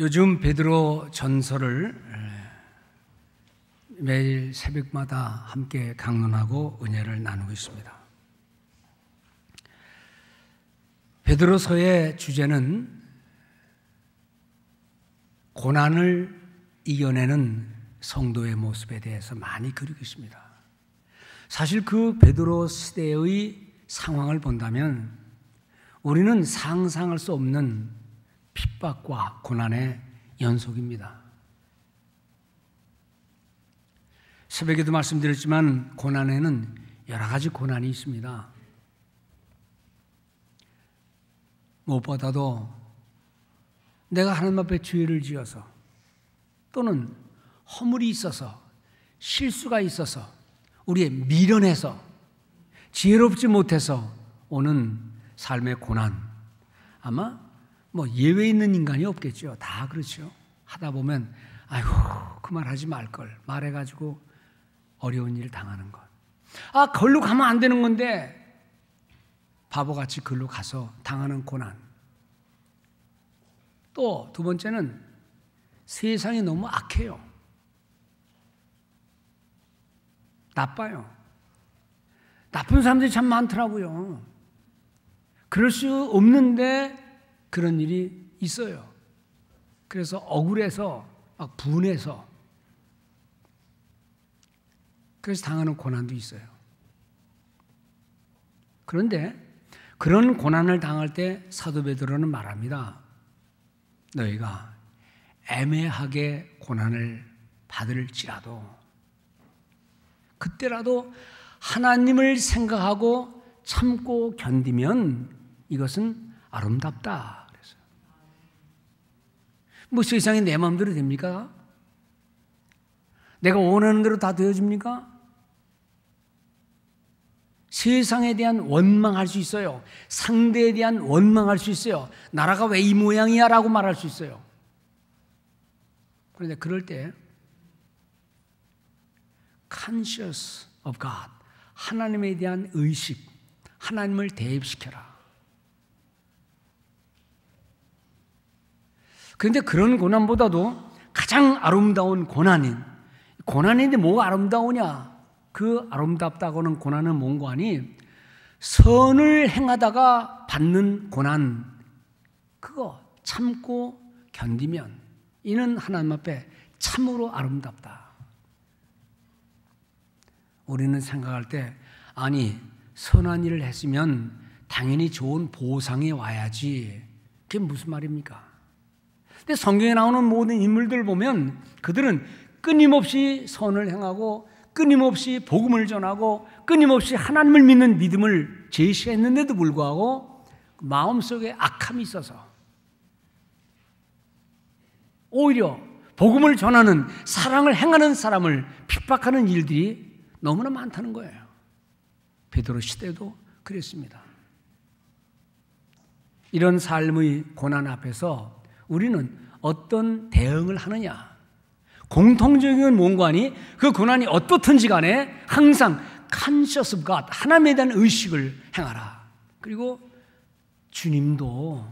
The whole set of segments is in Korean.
요즘 베드로 전설을 예, 매일 새벽마다 함께 강론하고 은혜를 나누고 있습니다. 베드로서의 주제는 고난을 이겨내는 성도의 모습에 대해서 많이 그리고 있습니다. 사실 그 베드로 시대의 상황을 본다면 우리는 상상할 수 없는 핍박과 고난의 연속입니다. 새벽에도 말씀드렸지만 고난에는 여러 가지 고난이 있습니다. 무엇보다도 내가 하나님 앞에 죄를 지어서 또는 허물이 있어서 실수가 있어서 우리의 미련해서 지혜롭지 못해서 오는 삶의 고난 아마 뭐 예외 있는 인간이 없겠죠. 다 그렇죠. 하다 보면 아이고 그 말 하지 말걸 말해가지고 어려운 일 당하는 것. 아 걸로 가면 안 되는 건데 바보같이 걸로 가서 당하는 고난. 또 두 번째는 세상이 너무 악해요. 나빠요. 나쁜 사람들이 참 많더라고요. 그럴 수 없는데 그런 일이 있어요. 그래서 억울해서 막 분해서 그래서 당하는 고난도 있어요. 그런데 그런 고난을 당할 때 사도 베드로는 말합니다. 너희가 애매하게 고난을 받을지라도 그때라도 하나님을 생각하고 참고 견디면 이것은 아름답다. 뭐 세상이 내 마음대로 됩니까? 내가 원하는 대로 다 되어집니까? 세상에 대한 원망할 수 있어요. 상대에 대한 원망할 수 있어요. 나라가 왜 이 모양이야? 라고 말할 수 있어요. 그런데 그럴 때, conscious of God. 하나님에 대한 의식, 하나님을 대입시켜라. 그런데 그런 고난보다도 가장 아름다운 고난인 고난인데 뭐가 아름다우냐? 그 아름답다고는 고난은 뭔고하니 선을 행하다가 받는 고난 그거 참고 견디면 이는 하나님 앞에 참으로 아름답다. 우리는 생각할 때 아니 선한 일을 했으면 당연히 좋은 보상이 와야지. 그게 무슨 말입니까? 근데 성경에 나오는 모든 인물들 보면 그들은 끊임없이 선을 행하고 끊임없이 복음을 전하고 끊임없이 하나님을 믿는 믿음을 제시했는데도 불구하고 그 마음속에 악함이 있어서 오히려 복음을 전하는 사랑을 행하는 사람을 핍박하는 일들이 너무나 많다는 거예요. 베드로 시대도 그랬습니다. 이런 삶의 고난 앞에서 우리는 어떤 대응을 하느냐. 공통적인 뭔관이 그 고난이 어떻든지 간에 항상 conscious of God, 하나님에 대한 의식을 행하라. 그리고 주님도,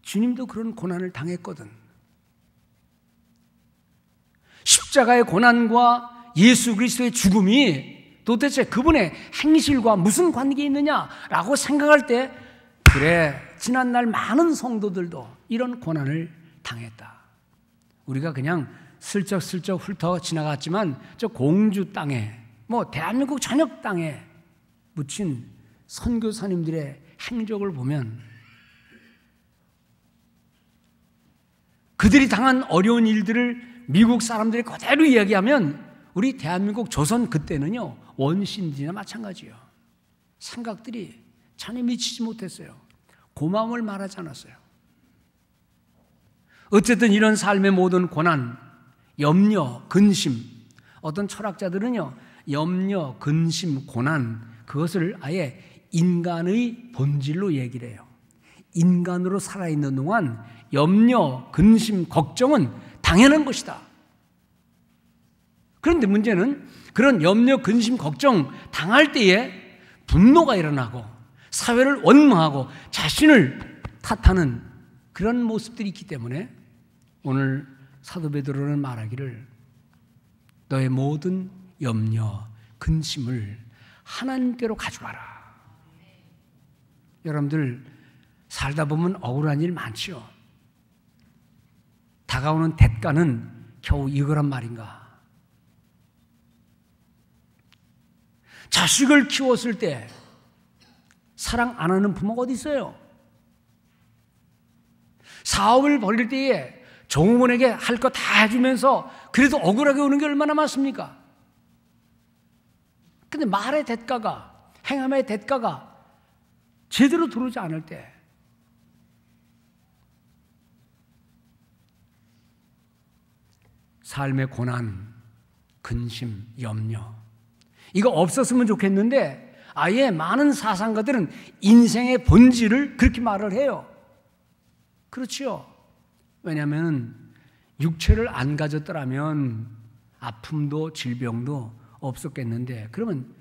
주님도 그런 고난을 당했거든. 십자가의 고난과 예수 그리스도의 죽음이 도대체 그분의 행실과 무슨 관계 있느냐라고 생각할 때 그래, 지난날 많은 성도들도 이런 고난을 당했다. 우리가 그냥 슬쩍슬쩍 훑어 지나갔지만 저 공주 땅에, 뭐 대한민국 전역 땅에 묻힌 선교사님들의 행적을 보면 그들이 당한 어려운 일들을 미국 사람들이 그대로 이야기하면 우리 대한민국 조선 그때는요 원신들이나 마찬가지요 생각들이 전혀 미치지 못했어요 고마움을 말하지 않았어요. 어쨌든 이런 삶의 모든 고난, 염려, 근심, 어떤 철학자들은요, 염려, 근심, 고난, 그것을 아예 인간의 본질로 얘기를 해요. 인간으로 살아있는 동안 염려, 근심, 걱정은 당연한 것이다. 그런데 문제는 그런 염려, 근심, 걱정 당할 때에 분노가 일어나고 사회를 원망하고 자신을 탓하는 그런 모습들이 있기 때문에 오늘 사도 베드로는 말하기를 너의 모든 염려, 근심을 하나님께로 가져와라 여러분들 살다 보면 억울한 일 많지요. 다가오는 대가는 겨우 이거란 말인가? 자식을 키웠을 때 사랑 안 하는 부모가 어디 있어요? 사업을 벌릴 때에 종업원에게 할 거 다 해주면서 그래도 억울하게 오는 게 얼마나 많습니까? 근데 말의 대가가, 행함의 대가가 제대로 들어오지 않을 때, 삶의 고난, 근심, 염려. 이거 없었으면 좋겠는데, 아예 많은 사상가들은 인생의 본질을 그렇게 말을 해요. 그렇지요. 왜냐하면 육체를 안 가졌더라면 아픔도 질병도 없었겠는데 그러면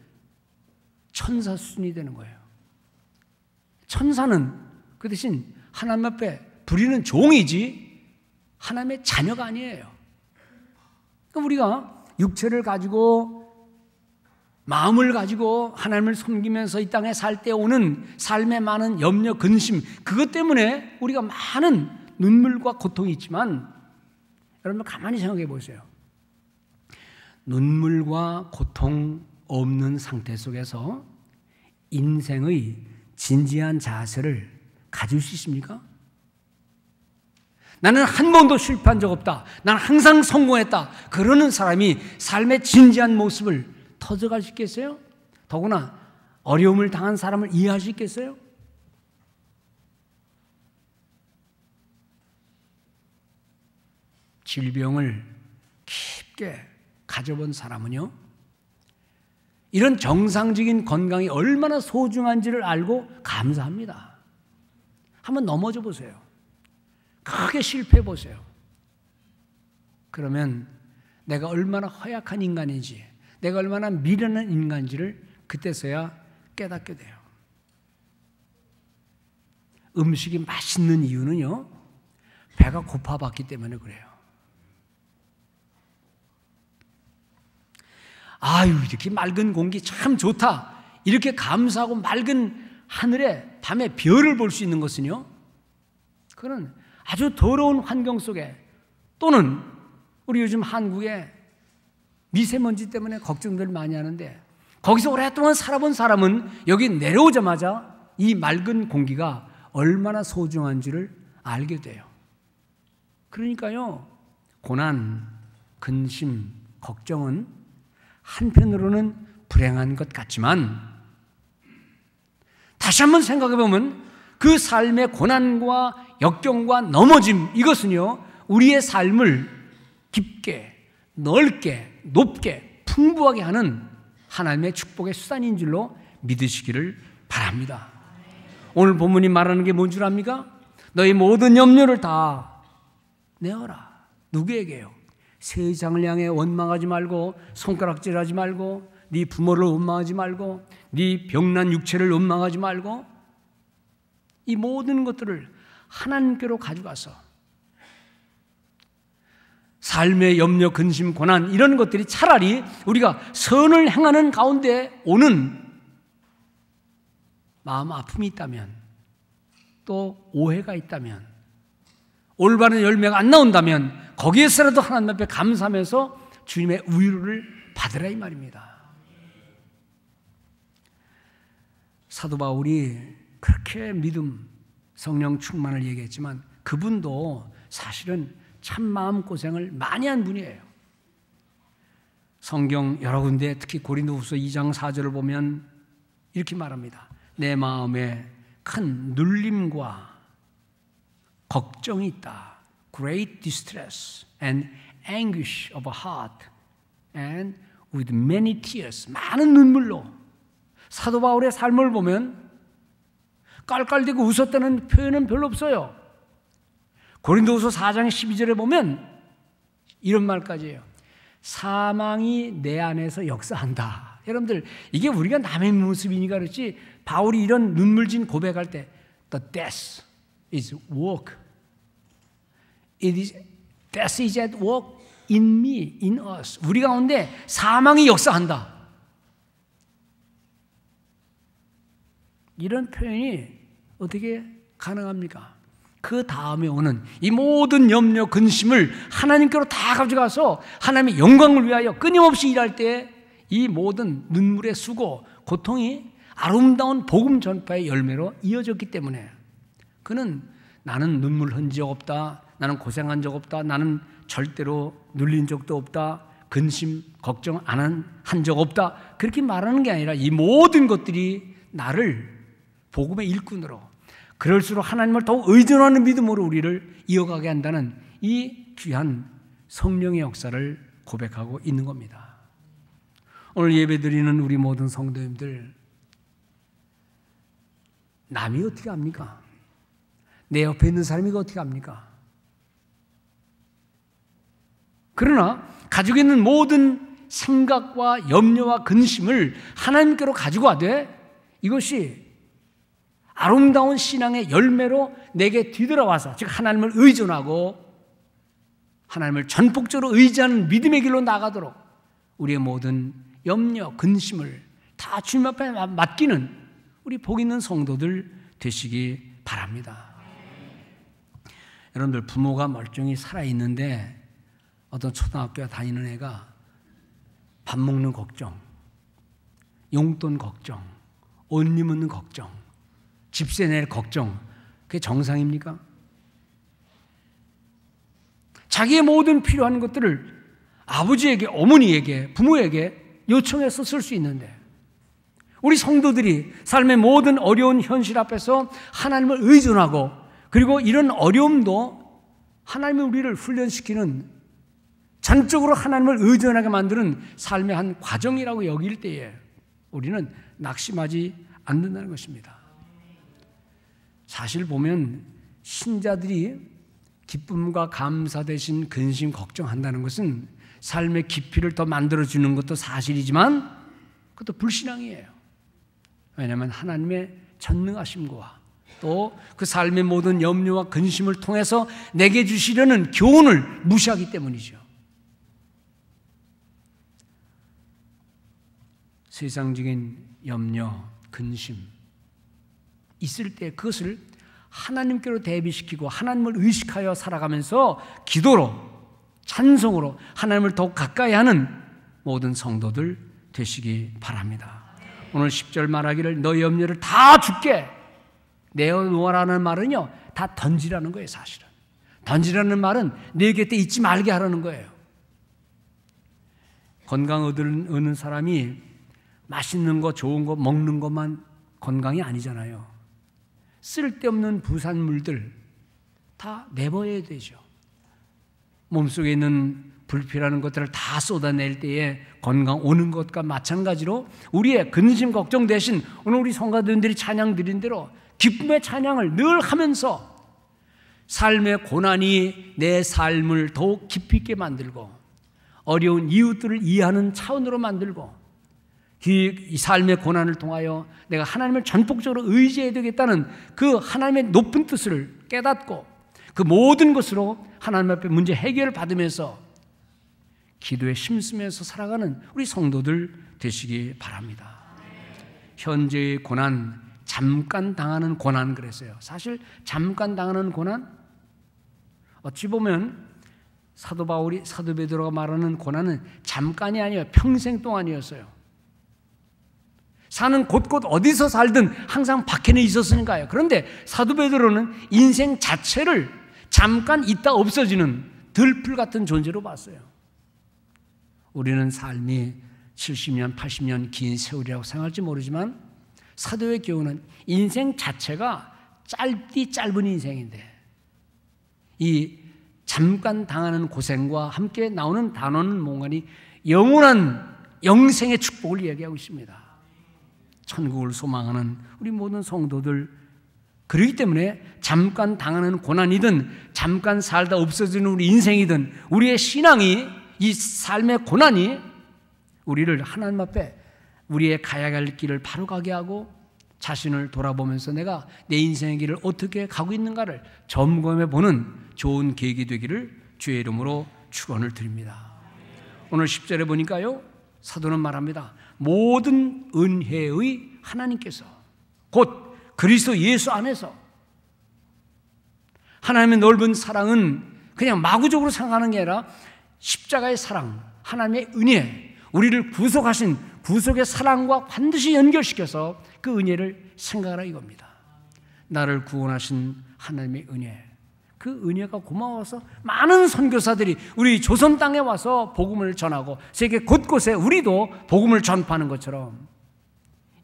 천사 순이 되는 거예요. 천사는 그 대신 하나님 앞에 부리는 종이지 하나님의 자녀가 아니에요. 그러니까 우리가 육체를 가지고 마음을 가지고 하나님을 섬기면서 이 땅에 살 때 오는 삶의 많은 염려, 근심, 그것 때문에 우리가 많은 눈물과 고통이 있지만 여러분 가만히 생각해 보세요. 눈물과 고통 없는 상태 속에서 인생의 진지한 자세를 가질 수 있습니까? 나는 한 번도 실패한 적 없다. 나는 항상 성공했다. 그러는 사람이 삶의 진지한 모습을 터져갈 수 있겠어요? 더구나 어려움을 당한 사람을 이해할 수 있겠어요? 질병을 깊게 가져본 사람은요, 이런 정상적인 건강이 얼마나 소중한지를 알고 감사합니다. 한번 넘어져 보세요. 크게 실패해 보세요. 그러면 내가 얼마나 허약한 인간인지, 내가 얼마나 미련한 인간지를 그때서야 깨닫게 돼요. 음식이 맛있는 이유는요, 배가 고파봤기 때문에 그래요. 아유, 이렇게 맑은 공기 참 좋다. 이렇게 감사하고 맑은 하늘에 밤에 별을 볼 수 있는 것은요, 그는 아주 더러운 환경 속에 또는 우리 요즘 한국에 미세먼지 때문에 걱정들 많이 하는데 거기서 오랫동안 살아본 사람은 여기 내려오자마자 이 맑은 공기가 얼마나 소중한지를 알게 돼요. 그러니까요, 고난, 근심, 걱정은 한편으로는 불행한 것 같지만 다시 한번 생각해 보면 그 삶의 고난과 역경과 넘어짐 이것은요, 우리의 삶을 깊게 넓게, 높게, 풍부하게 하는 하나님의 축복의 수단인 줄로 믿으시기를 바랍니다. 오늘 본문이 말하는 게 뭔 줄 압니까? 너희 모든 염려를 다 내어라. 누구에게요? 세상을 향해 원망하지 말고 손가락질하지 말고 네 부모를 원망하지 말고 네 병난 육체를 원망하지 말고 이 모든 것들을 하나님께로 가져가서 삶의 염려, 근심, 고난 이런 것들이 차라리 우리가 선을 행하는 가운데 오는 마음 아픔이 있다면 또 오해가 있다면 올바른 열매가 안 나온다면 거기에서라도 하나님 앞에 감사하면서 주님의 위로를 받으라 이 말입니다. 사도 바울이 그렇게 믿음 성령 충만을 얘기했지만 그분도 사실은 참 마음 고생을 많이 한 분이에요. 성경 여러 군데 특히 고린도후서 2장 4절을 보면 이렇게 말합니다. 내 마음에 큰 눌림과 걱정이 있다. Great distress and anguish of heart and with many tears. 많은 눈물로 사도 바울의 삶을 보면 깔깔대고 웃었다는 표현은 별로 없어요. 고린도후서 4장 12절에 보면 이런 말까지 해요. 사망이 내 안에서 역사한다. 여러분들 이게 우리가 남의 모습이니까 그렇지 바울이 이런 눈물진 고백할 때 the death is work. It is death is at work in me, in us. 우리 가운데 사망이 역사한다. 이런 표현이 어떻게 가능합니까? 그 다음에 오는 이 모든 염려, 근심을 하나님께로 다 가져가서 하나님의 영광을 위하여 끊임없이 일할 때 이 모든 눈물의 수고, 고통이 아름다운 복음 전파의 열매로 이어졌기 때문에 그는 나는 눈물 흔린적 없다. 나는 고생한 적 없다. 나는 절대로 눌린 적도 없다. 근심, 걱정 안 한 적 없다. 그렇게 말하는 게 아니라 이 모든 것들이 나를 복음의 일꾼으로 그럴수록 하나님을 더욱 의존하는 믿음으로 우리를 이어가게 한다는 이 귀한 성령의 역사를 고백하고 있는 겁니다. 오늘 예배드리는 우리 모든 성도님들 남이 어떻게 합니까? 내 옆에 있는 사람이 어떻게 합니까? 그러나 가지고 있는 모든 생각과 염려와 근심을 하나님께로 가지고 와되 이것이 아름다운 신앙의 열매로 내게 뒤돌아와서 즉 하나님을 의존하고 하나님을 전폭적으로 의지하는 믿음의 길로 나가도록 우리의 모든 염려, 근심을 다 주님 앞에 맡기는 우리 복 있는 성도들 되시기 바랍니다. 여러분들 부모가 멀쩡히 살아 있는데 어떤 초등학교 다니는 애가 밥 먹는 걱정, 용돈 걱정, 옷 입는 걱정, 집세 낼 걱정, 그게 정상입니까? 자기의 모든 필요한 것들을 아버지에게, 어머니에게, 부모에게 요청해서 쓸 수 있는데, 우리 성도들이 삶의 모든 어려운 현실 앞에서 하나님을 의존하고, 그리고 이런 어려움도 하나님이 우리를 훈련시키는 전적으로 하나님을 의존하게 만드는 삶의 한 과정이라고 여길 때에 우리는 낙심하지 않는다는 것입니다. 사실 보면 신자들이 기쁨과 감사 대신 근심 걱정한다는 것은 삶의 깊이를 더 만들어 주는 것도 사실이지만 그것도 불신앙이에요. 왜냐하면 하나님의 전능하심과 또 그 삶의 모든 염려와 근심을 통해서 내게 주시려는 교훈을 무시하기 때문이죠. 세상적인 염려, 근심, 있을 때 그것을 하나님께로 대비시키고 하나님을 의식하여 살아가면서 기도로 찬송으로 하나님을 더욱 가까이 하는 모든 성도들 되시기 바랍니다. 오늘 10절 말하기를 너희 염려를 다 줄게 내어놓으라는 말은요 다 던지라는 거예요 사실은 던지라는 말은 내 곁에 있지 말게 하라는 거예요 건강 얻는 사람이 맛있는 거 좋은 거 먹는 것만 건강이 아니잖아요 쓸데없는 부산물들 다 내버려야 되죠. 몸속에 있는 불필요한 것들을 다 쏟아낼 때에 건강 오는 것과 마찬가지로 우리의 근심 걱정 대신 오늘 우리 성가대들이 찬양 드린 대로 기쁨의 찬양을 늘 하면서 삶의 고난이 내 삶을 더욱 깊이 있게 만들고 어려운 이웃들을 이해하는 차원으로 만들고 이 삶의 고난을 통하여 내가 하나님을 전폭적으로 의지해야 되겠다는 그 하나님의 높은 뜻을 깨닫고 그 모든 것으로 하나님 앞에 문제 해결을 받으면서 기도에 심쓰면서 살아가는 우리 성도들 되시기 바랍니다. 현재의 고난, 잠깐 당하는 고난 그랬어요. 사실 잠깐 당하는 고난 어찌 보면 사도 바울이 사도 베드로가 말하는 고난은 잠깐이 아니라 평생 동안이었어요. 사는 곳곳 어디서 살든 항상 박해는 있었으니까요. 그런데 사도 베드로는 인생 자체를 잠깐 있다 없어지는 들풀 같은 존재로 봤어요. 우리는 삶이 70년, 80년 긴 세월이라고 생각할지 모르지만 사도의 교훈은 인생 자체가 짧디 짧은 인생인데 이 잠깐 당하는 고생과 함께 나오는 단어는 뭔가니 영원한 영생의 축복을 이야기하고 있습니다. 천국을 소망하는 우리 모든 성도들 그러기 때문에 잠깐 당하는 고난이든 잠깐 살다 없어지는 우리 인생이든 우리의 신앙이 이 삶의 고난이 우리를 하나님 앞에 우리의 가야 할 길을 바로 가게 하고 자신을 돌아보면서 내가 내 인생의 길을 어떻게 가고 있는가를 점검해 보는 좋은 계기 되기를 주의 이름으로 축원을 드립니다. 오늘 10절에 보니까요. 사도는 말합니다. 모든 은혜의 하나님께서 곧 그리스도 예수 안에서 하나님의 넓은 사랑은 그냥 마구적으로 생각하는 게 아니라 십자가의 사랑, 하나님의 은혜, 우리를 구속하신 구속의 사랑과 반드시 연결시켜서 그 은혜를 생각하라 이겁니다. 나를 구원하신 하나님의 은혜. 그 은혜가 고마워서 많은 선교사들이 우리 조선 땅에 와서 복음을 전하고 세계 곳곳에 우리도 복음을 전파하는 것처럼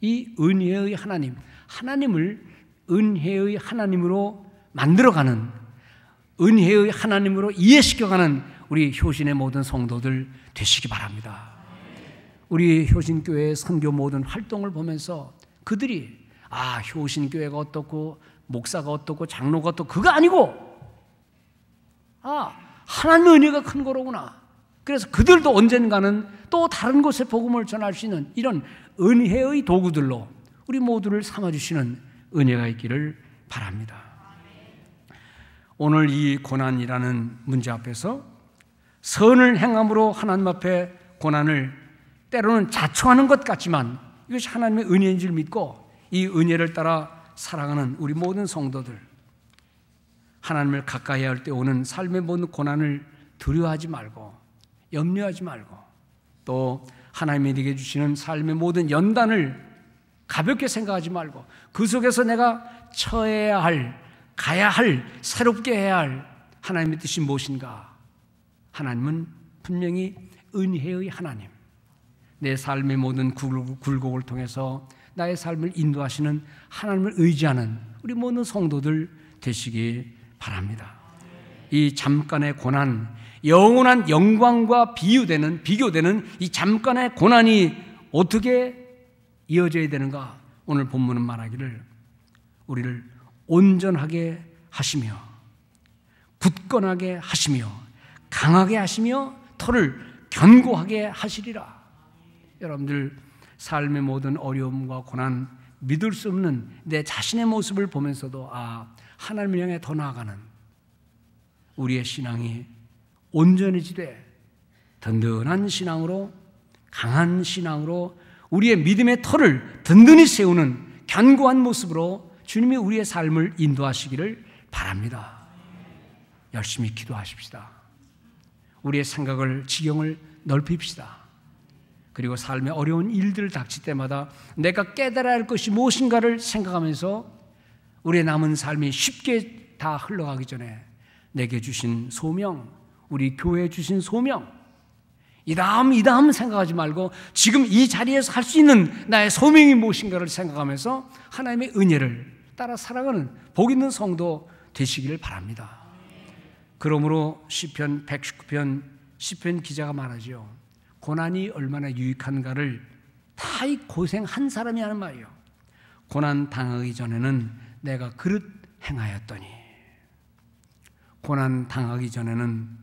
이 은혜의 하나님, 하나님을 은혜의 하나님으로 만들어가는 은혜의 하나님으로 이해시켜가는 우리 효신의 모든 성도들 되시기 바랍니다. 우리 효신교회의 선교 모든 활동을 보면서 그들이 아, 효신교회가 어떻고 목사가 어떻고 장로가 어떻고 그거 아니고 아, 하나님의 은혜가 큰 거로구나. 그래서 그들도 언젠가는 또 다른 곳에 복음을 전할 수 있는 이런 은혜의 도구들로 우리 모두를 삼아주시는 은혜가 있기를 바랍니다. 오늘 이 고난이라는 문제 앞에서 선을 행함으로 하나님 앞에 고난을 때로는 자초하는 것 같지만 이것이 하나님의 은혜인 줄 믿고 이 은혜를 따라 살아가는 우리 모든 성도들 하나님을 가까이 할때 오는 삶의 모든 고난을 두려워하지 말고 염려하지 말고 또 하나님이 내게 주시는 삶의 모든 연단을 가볍게 생각하지 말고 그 속에서 내가 처해야 할 가야 할 새롭게 해야 할 하나님의 뜻이 무엇인가? 하나님은 분명히 은혜의 하나님. 내 삶의 모든 굴곡을 통해서 나의 삶을 인도하시는 하나님을 의지하는 우리 모든 성도들 되시기 바랍니다. 이 잠깐의 고난, 영원한 영광과 비유되는, 비교되는 이 잠깐의 고난이 어떻게 이어져야 되는가? 오늘 본문은 말하기를 우리를 온전하게 하시며 굳건하게 하시며 강하게 하시며 터를 견고하게 하시리라. 여러분들 삶의 모든 어려움과 고난 믿을 수 없는 내 자신의 모습을 보면서도 아 하나님을 향해 더 나아가는 우리의 신앙이 온전해지되 든든한 신앙으로 강한 신앙으로 우리의 믿음의 터를 든든히 세우는 견고한 모습으로 주님이 우리의 삶을 인도하시기를 바랍니다. 열심히 기도하십시다. 우리의 생각을 지경을 넓힙시다. 그리고 삶의 어려운 일들을 닥칠 때마다 내가 깨달아야 할 것이 무엇인가를 생각하면서 우리의 남은 삶이 쉽게 다 흘러가기 전에 내게 주신 소명, 우리 교회에 주신 소명, 이 다음, 이 다음 생각하지 말고 지금 이 자리에서 할 수 있는 나의 소명이 무엇인가를 생각하면서 하나님의 은혜를 따라 살아가는 복 있는 성도 되시기를 바랍니다. 그러므로 시편 119편 시편 기자가 말하지요. 고난이 얼마나 유익한가를 다이 고생 한 사람이 하는 말이요. 고난 당하기 전에는 내가 그릇 행하였더니 고난 당하기 전에는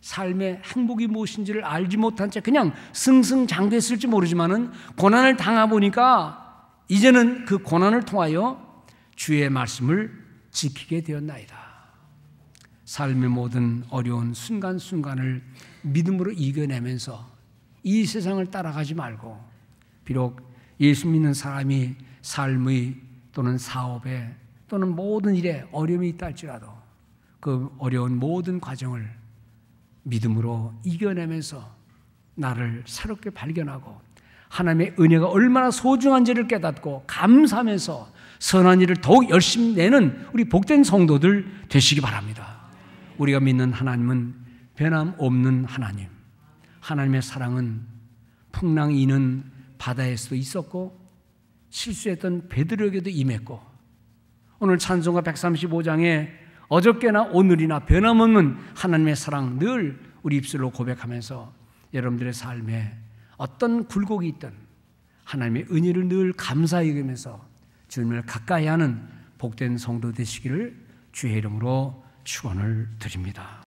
삶의 행복이 무엇인지를 알지 못한 채 그냥 승승장구했을지 모르지만은 고난을 당하 보니까 이제는 그 고난을 통하여 주의 말씀을 지키게 되었나이다. 삶의 모든 어려운 순간순간을 믿음으로 이겨내면서 이 세상을 따라가지 말고 비록 예수 믿는 사람이 삶의 또는 사업에 또는 모든 일에 어려움이 있다 할지라도 그 어려운 모든 과정을 믿음으로 이겨내면서 나를 새롭게 발견하고 하나님의 은혜가 얼마나 소중한지를 깨닫고 감사하면서 선한 일을 더욱 열심히 내는 우리 복된 성도들 되시기 바랍니다. 우리가 믿는 하나님은 변함없는 하나님. 하나님의 사랑은 풍랑이 있는 바다에서도 있었고 실수했던 베드로에게도 임했고 오늘 찬송가 135장에 어저께나 오늘이나 변함없는 하나님의 사랑 늘 우리 입술로 고백하면서 여러분들의 삶에 어떤 굴곡이 있든 하나님의 은혜를 늘 감사히 여기면서 주님을 가까이 하는 복된 성도 되시기를 주의 이름으로 축원을 드립니다.